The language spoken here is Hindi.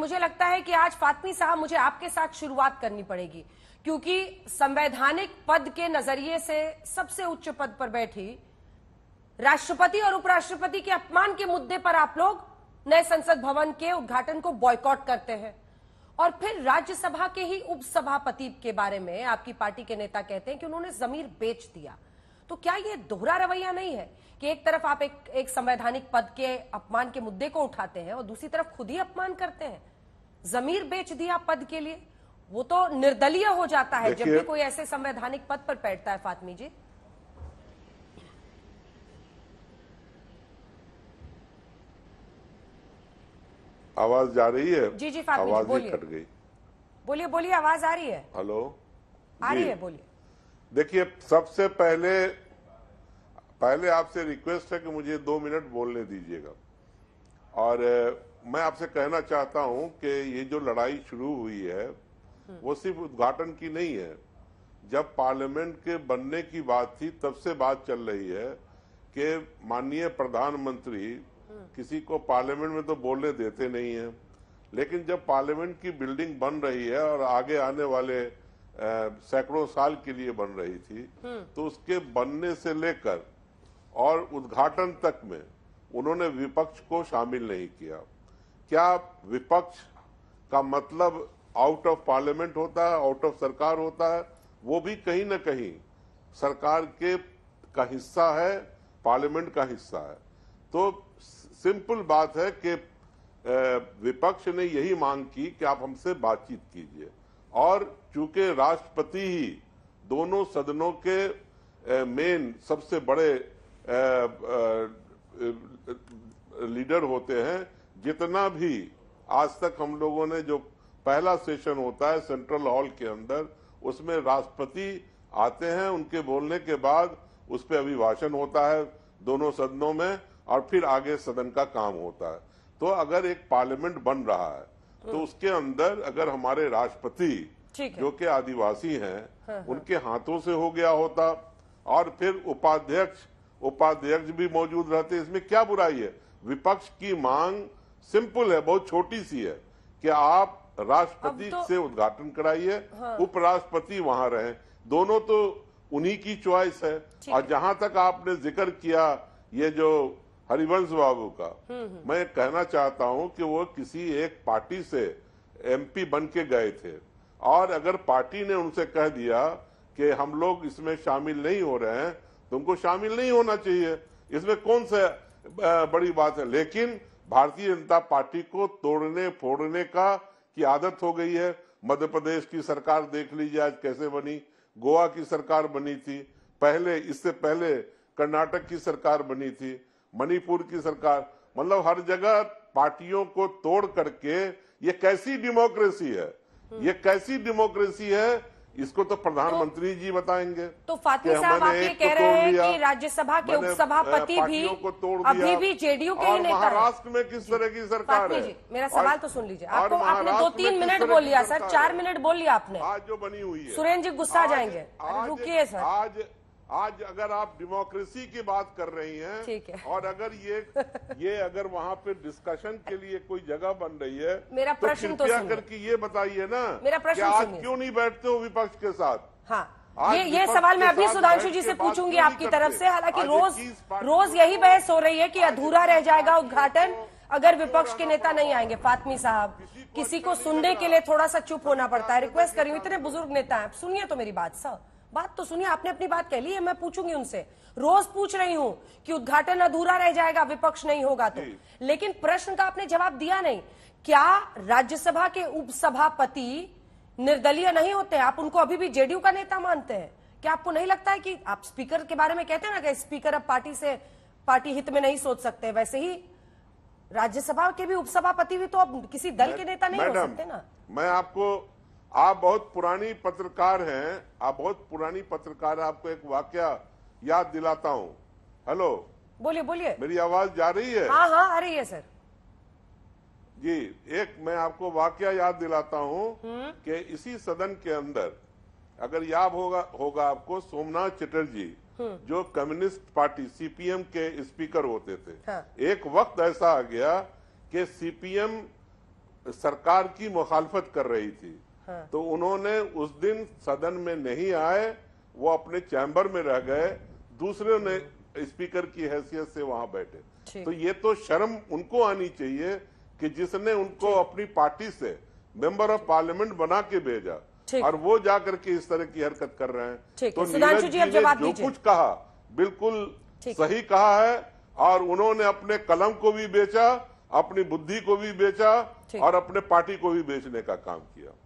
मुझे लगता है कि आज फातमी साहब मुझे आपके साथ शुरुआत करनी पड़ेगी क्योंकि संवैधानिक पद के नजरिए से सबसे उच्च पद पर बैठी राष्ट्रपति और उपराष्ट्रपति के अपमान के मुद्दे पर आप लोग नए संसद भवन के उद्घाटन को बॉयकॉट करते हैं और फिर राज्यसभा के ही उपसभापति के बारे में आपकी पार्टी के नेता कहते हैं कि उन्होंने जमीर बेच दिया तो क्या यह दोहरा रवैया नहीं है कि एक तरफ आप एक, एक संवैधानिक पद के अपमान के मुद्दे को उठाते हैं और दूसरी तरफ खुद ही अपमान करते हैं जमीर बेच दिया पद के लिए वो तो निर्दलीय हो जाता है जब भी कोई ऐसे संवैधानिक पद पर बैठता है फातमी जी आवाज जा रही है जी जी फातमी आवाज बोलिए कट गई बोलिए बोलिए आवाज आ रही है हेलो आ रही है बोलिए देखिए सबसे पहले पहले आपसे रिक्वेस्ट है कि मुझे दो मिनट बोलने दीजिएगा और मैं आपसे कहना चाहता हूं कि ये जो लड़ाई शुरू हुई है वो सिर्फ उद्घाटन की नहीं है जब पार्लियामेंट के बनने की बात थी तब से बात चल रही है कि माननीय प्रधानमंत्री किसी को पार्लियामेंट में तो बोलने देते नहीं है लेकिन जब पार्लियामेंट की बिल्डिंग बन रही है और आगे आने वाले सैकड़ों साल के लिए बन रही थी तो उसके बनने से लेकर और उद्घाटन तक में उन्होंने विपक्ष को शामिल नहीं किया क्या विपक्ष का मतलब आउट ऑफ पार्लियामेंट होता है आउट ऑफ सरकार होता है वो भी कहीं ना कहीं सरकार के का हिस्सा है पार्लियामेंट का हिस्सा है तो सिंपल बात है कि विपक्ष ने यही मांग की कि आप हमसे बातचीत कीजिए और चूंकि राष्ट्रपति ही दोनों सदनों के मेन सबसे बड़े लीडर होते हैं जितना भी आज तक हम लोगों ने जो पहला सेशन होता है सेंट्रल हॉल के अंदर उसमें राष्ट्रपति आते हैं उनके बोलने के बाद उस पर अभिभाषण होता है दोनों सदनों में और फिर आगे सदन का काम होता है तो अगर एक पार्लियामेंट बन रहा है तो हम्म। उसके अंदर अगर हमारे राष्ट्रपति जो कि आदिवासी हैं हाँ, हाँ। उनके हाथों से हो गया होता और फिर उपाध्यक्ष उपाध्यक्ष भी मौजूद रहते इसमें क्या बुराई है विपक्ष की मांग सिंपल है बहुत छोटी सी है कि आप राष्ट्रपति तो... से उद्घाटन कराइए हाँ। उपराष्ट्रपति वहां रहे दोनों तो उन्हीं की चॉइस है और जहां तक आपने जिक्र किया ये जो हरिवंश बाबू का हम्म, हम्म। मैं कहना चाहता हूं कि वो किसी एक पार्टी से एमपी बन के गए थे और अगर पार्टी ने उनसे कह दिया कि हम लोग इसमें शामिल नहीं हो रहे हैं तो उनको शामिल नहीं होना चाहिए इसमें कौन सा बड़ी बात है लेकिन भारतीय जनता पार्टी को तोड़ने फोड़ने का की आदत हो गई है मध्य प्रदेश की सरकार देख लीजिए आज कैसे बनी गोवा की सरकार बनी थी पहले इससे पहले कर्नाटक की सरकार बनी थी मणिपुर की सरकार मतलब हर जगह पार्टियों को तोड़ करके ये कैसी डेमोक्रेसी है ये कैसी डेमोक्रेसी है इसको तो प्रधानमंत्री तो, जी बताएंगे तो फातमी साहब आप ये कह रहे हैं कि राज्यसभा के उपसभापति भी अभी भी जेडीयू के ही नेता महाराष्ट्र में किस तरह की सरकार है जी मेरा सवाल तो सुन लीजिए आपको आपने दो तीन मिनट बोल लिया सर चार मिनट बोल लिया आपने आज जो बनी हुई है सुरेंद्र जी गुस्सा जाएंगे रुकिए सर आज आज अगर आप डेमोक्रेसी की बात कर रही हैं है। और अगर ये ये अगर वहाँ पे डिस्कशन के लिए कोई जगह बन रही है मेरा तो प्रश्न तो, तो करके ये बताइए ना मेरा प्रश्न आज क्यों नहीं बैठते हो विपक्ष के साथ हाँ ये ये सवाल मैं अभी सुधांशु जी से पूछूंगी आपकी तरफ से हालांकि रोज रोज यही बहस हो रही है कि अधूरा रह जाएगा उद्घाटन अगर विपक्ष के नेता नहीं आएंगे फातमी साहब किसी को सुनने के लिए थोड़ा सा चुप होना पड़ता है रिक्वेस्ट करी हूँ इतने बुजुर्ग नेता हैं सुनिए तो मेरी बात सर बात तो सुनिए आपने अपनी बात कह ली है मैं पूछूंगी उनसे रोज पूछ रही हूँ कि उद्घाटन अधूरा रह जाएगा विपक्ष नहीं होगा तो लेकिन प्रश्न का आपने जवाब दिया नहीं क्या राज्यसभा के उपसभापति निर्दलीय नहीं होते आप उनको अभी भी जेडीयू का नेता मानते हैं क्या आपको नहीं लगता है कि आप स्पीकर के बारे में कहते हैं ना कि स्पीकर अब पार्टी से पार्टी हित में नहीं सोच सकते वैसे ही राज्यसभा के भी उपसभापति भी तो अब किसी दल के नेता नहीं हो सकते ना मैं आपको आप बहुत पुरानी पत्रकार हैं आप बहुत पुरानी पत्रकार आपको एक वाक्य याद दिलाता हूं हेलो बोलिए बोलिए मेरी आवाज जा रही है हाँ हाँ आ रही है सर जी एक मैं आपको वाक्य याद दिलाता हूं हम्म। कि इसी सदन के अंदर अगर याद होगा होगा आपको सोमनाथ चटर्जी हम्म। जो कम्युनिस्ट पार्टी सीपीएम के स्पीकर होते थे हाँ। एक वक्त ऐसा आ गया कि सीपीएम सरकार की मुखालफत कर रही थी हाँ। तो उन्होंने उस दिन सदन में नहीं आए वो अपने चैम्बर में रह गए दूसरे ने स्पीकर की हैसियत से वहां बैठे तो ये तो शर्म उनको आनी चाहिए कि जिसने उनको अपनी पार्टी से मेंबर ऑफ पार्लियामेंट बना के भेजा और वो जाकर के इस तरह की हरकत कर रहे हैं तो नीरज जी ने जो कुछ कहा बिल्कुल सही कहा है और उन्होंने अपने कलम को भी बेचा अपनी बुद्धि को भी बेचा और अपने पार्टी को भी बेचने का काम किया